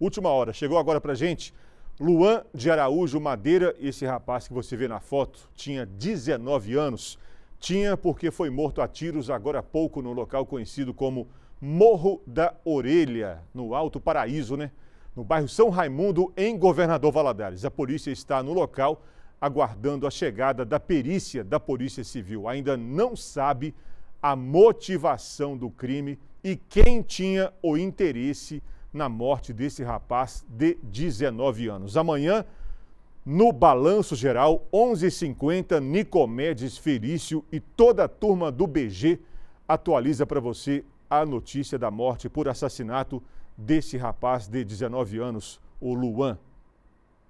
Última hora, chegou agora pra gente. Luan de Araújo Madeira, esse rapaz que você vê na foto, tinha 19 anos. Tinha porque foi morto a tiros agora há pouco no local conhecido como Morro da Orelha, no Alto Paraíso, né? No bairro São Raimundo, em Governador Valadares. A polícia está no local aguardando a chegada da perícia da Polícia Civil. Ainda não sabe a motivação do crime e quem tinha o interesse na morte desse rapaz de 19 anos. Amanhã, no Balanço Geral, 11h50, Nicomedes Felício e toda a turma do BG atualiza para você a notícia da morte por assassinato desse rapaz de 19 anos, o Luan.